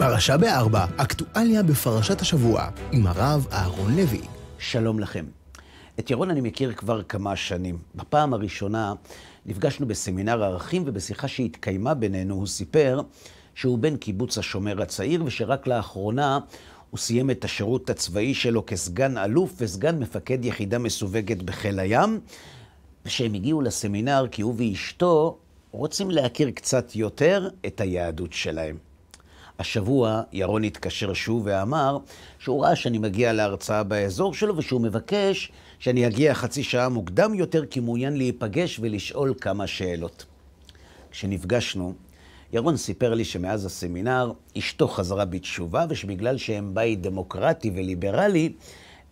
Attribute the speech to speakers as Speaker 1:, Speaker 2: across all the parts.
Speaker 1: פרשה בארבע, אקטואליה בפרשת השבוע, עם הרב אהרון לוי. שלום לכם. את ירון אני מכיר כבר כמה שנים. בפעם הראשונה נפגשנו בסמינר הערכים, ובשיחה שהתקיימה בינינו הוא סיפר שהוא בן קיבוץ השומר הצעיר, ושרק לאחרונה הוא סיים את השירות הצבאי שלו כסגן אלוף וסגן מפקד יחידה מסווגת בחיל הים, ושהם הגיעו לסמינר כי הוא ואשתו רוצים להכיר קצת יותר את היהדות שלהם. השבוע ירון התקשר שוב ואמר שהוא ראה שאני מגיע להרצאה באזור שלו ושהוא מבקש שאני אגיע חצי שעה מוקדם יותר כי מעוניין להיפגש ולשאול כמה שאלות. כשנפגשנו, ירון סיפר לי שמאז הסמינר אשתו חזרה בתשובה ושבגלל שהם בית דמוקרטי וליברלי,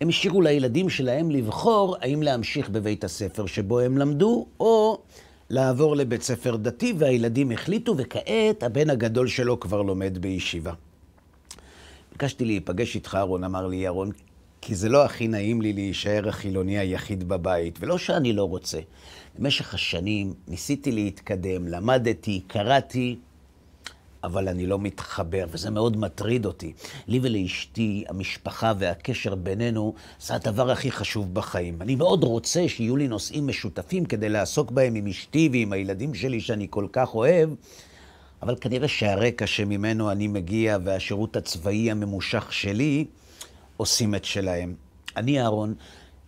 Speaker 1: הם השאירו לילדים שלהם לבחור האם להמשיך בבית הספר שבו הם למדו או לעבור לבית ספר דתי, והילדים החליטו, וכעת הבן הגדול שלו כבר לומד בישיבה. ביקשתי להיפגש איתך, אהרון, אמר לי ירון, כי זה לא הכי נעים לי להישאר החילוני היחיד בבית, ולא שאני לא רוצה. במשך השנים ניסיתי להתקדם, למדתי, קראתי, אבל אני לא מתחבר, וזה מאוד מטריד אותי. לי ולאשתי, המשפחה והקשר בינינו, זה הדבר הכי חשוב בחיים. אני מאוד רוצה שיהיו לי נושאים משותפים כדי לעסוק בהם עם אשתי ועם הילדים שלי שאני כל כך אוהב, אבל כנראה שהרקע שממנו אני מגיע והשירות הצבאי הממושך שלי עושים את שלהם. אני, אהרון,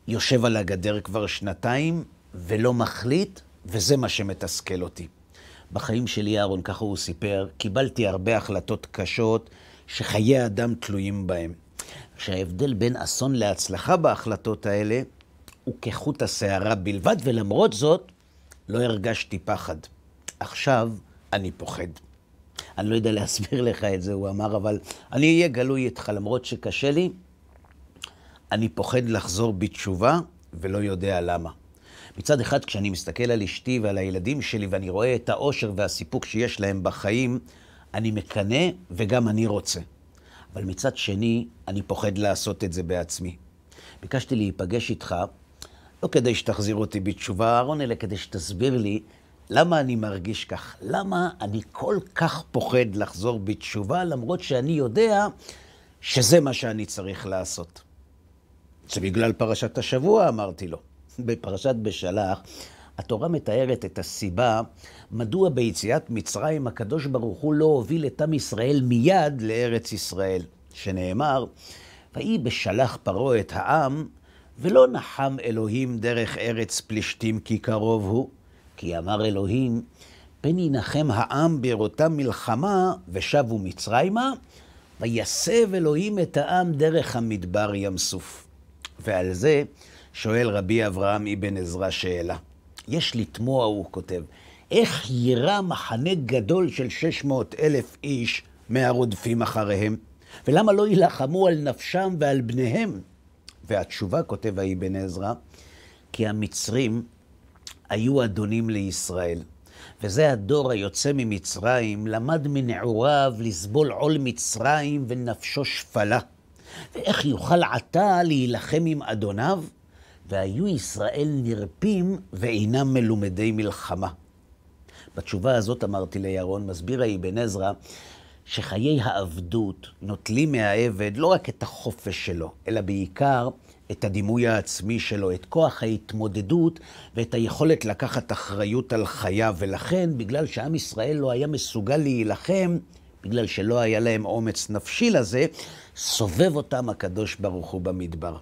Speaker 1: יושב על הגדר כבר שנתיים ולא מחליט, וזה מה שמתסכל אותי. בחיים שלי, אהרון, ככה הוא סיפר, קיבלתי הרבה החלטות קשות שחיי אדם תלויים בהן. שההבדל בין אסון להצלחה בהחלטות האלה הוא כחוט השערה בלבד, ולמרות זאת לא הרגשתי פחד. עכשיו אני פוחד. אני לא יודע להסביר לך את זה, הוא אמר, אבל אני אהיה גלוי איתך, למרות שקשה לי, אני פוחד לחזור בתשובה ולא יודע למה. מצד אחד, כשאני מסתכל על אשתי ועל הילדים שלי ואני רואה את האושר והסיפוק שיש להם בחיים, אני מקנא וגם אני רוצה. אבל מצד שני, אני פוחד לעשות את זה בעצמי. ביקשתי להיפגש איתך, לא כדי שתחזיר אותי בתשובה, אהרון, אלא כדי שתסביר לי למה אני מרגיש כך. למה אני כל כך פוחד לחזור בתשובה, למרות שאני יודע שזה מה שאני צריך לעשות. זה בגלל פרשת השבוע, אמרתי לו. בפרשת בשלח, התורה מתארת את הסיבה מדוע ביציאת מצרים הקדוש ברוך הוא לא הוביל את עם ישראל מיד לארץ ישראל, שנאמר, ויהי בשלח פרעה את העם, ולא נחם אלוהים דרך ארץ פלישתים כי קרוב הוא, כי אמר אלוהים, פן ינחם העם בראותה מלחמה, ושבו מצרימה, ויסב אלוהים את העם דרך המדבר ים סוף. ועל זה שואל רבי אברהם אבן עזרא שאלה. יש לתמוע, הוא כותב, איך יירה מחנה גדול של 600 אלף איש מהרודפים אחריהם? ולמה לא יילחמו על נפשם ועל בניהם? והתשובה, כותב האבן עזרא, כי המצרים היו אדונים לישראל. וזה הדור היוצא ממצרים, למד מנעוריו לסבול עול מצרים ונפשו שפלה. ואיך יוכל עתה להילחם עם אדוניו? והיו ישראל נרפים ואינם מלומדי מלחמה. בתשובה הזאת אמרתי לירון, מסביר האבן עזרא, שחיי העבדות נוטלים מהעבד לא רק את החופש שלו, אלא בעיקר את הדימוי העצמי שלו, את כוח ההתמודדות ואת היכולת לקחת אחריות על חייו. ולכן, בגלל שעם ישראל לא היה מסוגל להילחם, בגלל שלא היה להם אומץ נפשי לזה, סובב אותם הקדוש ברוך הוא במדבר.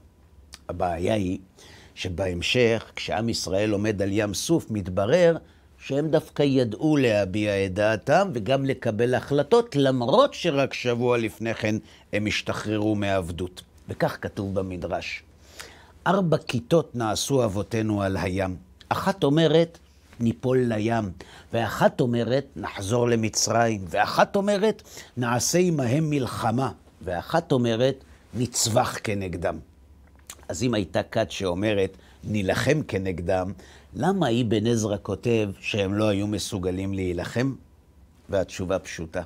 Speaker 1: הבעיה היא שבהמשך, כשעם ישראל עומד על ים סוף, מתברר שהם דווקא ידעו להביע את דעתם וגם לקבל החלטות, למרות שרק שבוע לפני כן הם השתחררו מעבדות. וכך כתוב במדרש. ארבע כיתות נעשו אבותינו על הים. אחת אומרת, ניפול לים, ואחת אומרת, נחזור למצרים, ואחת אומרת, נעשה עמהם מלחמה, ואחת אומרת, נצווח כנגדם. אז אם הייתה כת שאומרת, נילחם כנגדם, למה אבן עזרא כותב שהם לא היו מסוגלים להילחם? והתשובה פשוטה.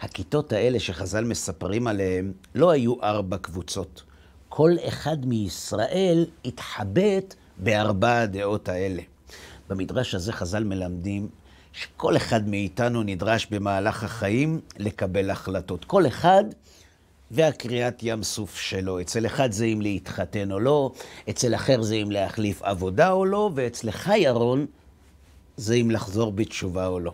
Speaker 1: הכיתות האלה שחז"ל מספרים עליהן, לא היו ארבע קבוצות. כל אחד מישראל התחבט בארבע הדעות האלה. במדרש הזה חז"ל מלמדים שכל אחד מאיתנו נדרש במהלך החיים לקבל החלטות. כל אחד והקריאת ים סוף שלו. אצל אחד זה אם להתחתן או לא, אצל אחר זה אם להחליף עבודה או לא, ואצלך, ירון, זה אם לחזור בתשובה או לא.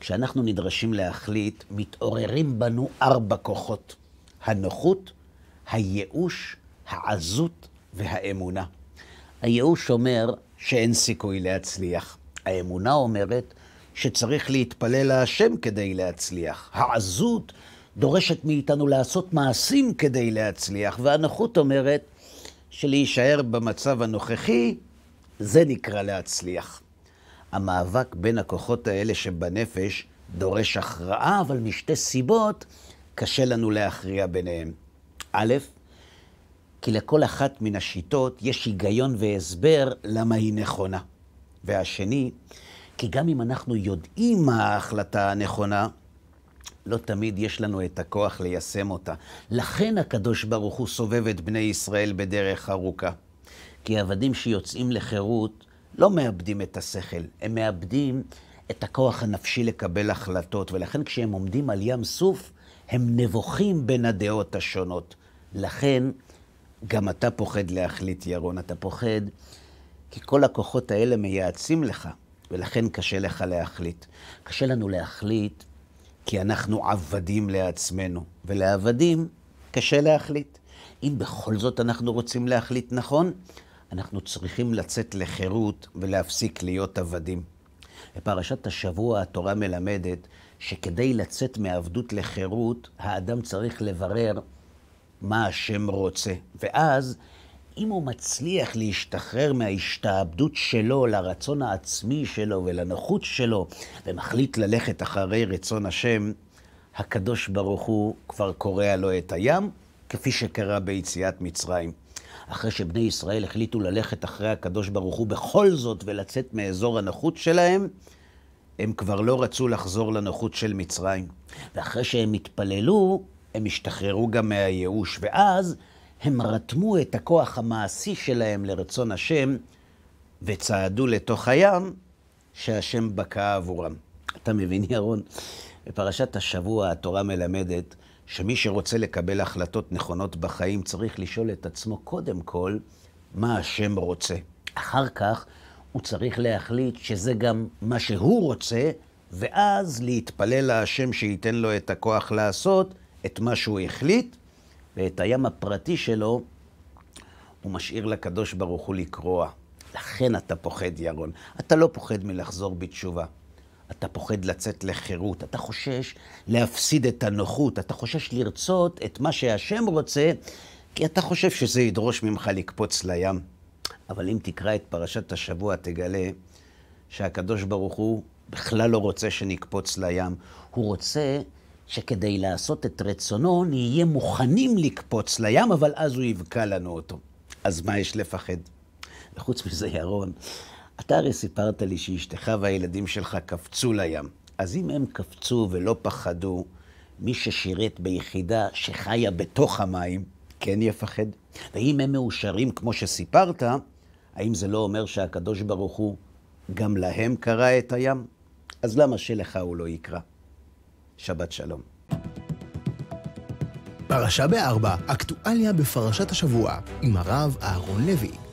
Speaker 1: כשאנחנו נדרשים להחליט, מתעוררים בנו ארבע כוחות. הנוחות, הייאוש, העזות והאמונה. הייאוש אומר שאין סיכוי להצליח. האמונה אומרת שצריך להתפלל להשם כדי להצליח. העזות דורשת מאיתנו לעשות מעשים כדי להצליח, והנוחות אומרת שלהישאר במצב הנוכחי, זה נקרא להצליח. המאבק בין הכוחות האלה שבנפש דורש הכרעה, אבל משתי סיבות קשה לנו להכריע ביניהם. א', כי לכל אחת מן השיטות יש היגיון והסבר למה היא נכונה. והשני, כי גם אם אנחנו יודעים מה ההחלטה הנכונה, לא תמיד יש לנו את הכוח ליישם אותה. לכן הקדוש ברוך הוא סובב את בני ישראל בדרך ארוכה. כי עבדים שיוצאים לחירות לא מאבדים את השכל, הם מאבדים את הכוח הנפשי לקבל החלטות, ולכן כשהם עומדים על ים סוף, הם נבוכים בין הדעות השונות. לכן, גם אתה פוחד להחליט, ירון, אתה פוחד, כי כל הכוחות האלה מייעצים לך, ולכן קשה לך להחליט. קשה לנו להחליט כי אנחנו עבדים לעצמנו, ולעבדים קשה להחליט. אם בכל זאת אנחנו רוצים להחליט נכון, אנחנו צריכים לצאת לחירות ולהפסיק להיות עבדים. בפרשת השבוע התורה מלמדת שכדי לצאת מעבדות לחירות, האדם צריך לברר מה השם רוצה, ואז אם הוא מצליח להשתחרר מההשתעבדות שלו לרצון העצמי שלו ולנוחות שלו, ומחליט ללכת אחרי רצון השם, הקדוש ברוך הוא כבר קורע לו את הים, כפי שקרה ביציאת מצרים. אחרי שבני ישראל החליטו ללכת אחרי הקדוש ברוך הוא בכל זאת ולצאת מאזור הנוחות שלהם, הם כבר לא רצו לחזור לנוחות של מצרים. ואחרי שהם התפללו, הם השתחררו גם מהייאוש, ואז הם רתמו את הכוח המעשי שלהם לרצון השם וצעדו לתוך הים שהשם בקע עבורם. אתה מבין, ירון? בפרשת השבוע התורה מלמדת שמי שרוצה לקבל החלטות נכונות בחיים צריך לשאול את עצמו קודם כל מה השם רוצה. אחר כך הוא צריך להחליט שזה גם מה שהוא רוצה, ואז להתפלל להשם שייתן לו את הכוח לעשות את מה שהוא החליט, ואת הים הפרטי שלו הוא משאיר לקדוש ברוך הוא לקרוע. לכן אתה פוחד, ירון. אתה לא פוחד מלחזור בתשובה. אתה פוחד לצאת לחירות, אתה חושש להפסיד את הנוחות, אתה חושש לרצות את מה שהשם רוצה, כי אתה חושב שזה ידרוש ממך לקפוץ לים. אבל אם תקרא את פרשת השבוע, תגלה שהקדוש ברוך הוא בכלל לא רוצה שנקפוץ לים. הוא רוצה שכדי לעשות את רצונו נהיה מוכנים לקפוץ לים, אבל אז הוא יבקע לנו אותו. אז מה יש לפחד? וחוץ מזה, ירון, אתה הרי סיפרת לי שאשתך והילדים שלך קפצו לים. אז אם הם קפצו ולא פחדו, מי ששירת ביחידה שחיה בתוך המים, כן יפחד? ואם הם מאושרים כמו שסיפרת, האם זה לא אומר שהקדוש ברוך הוא גם להם קרא את הים? אז למה שלך הוא לא יקרא? שבת שלום. פרשה בארבע, אקטואליה בפרשת השבוע, עם הרב אהרון לוי.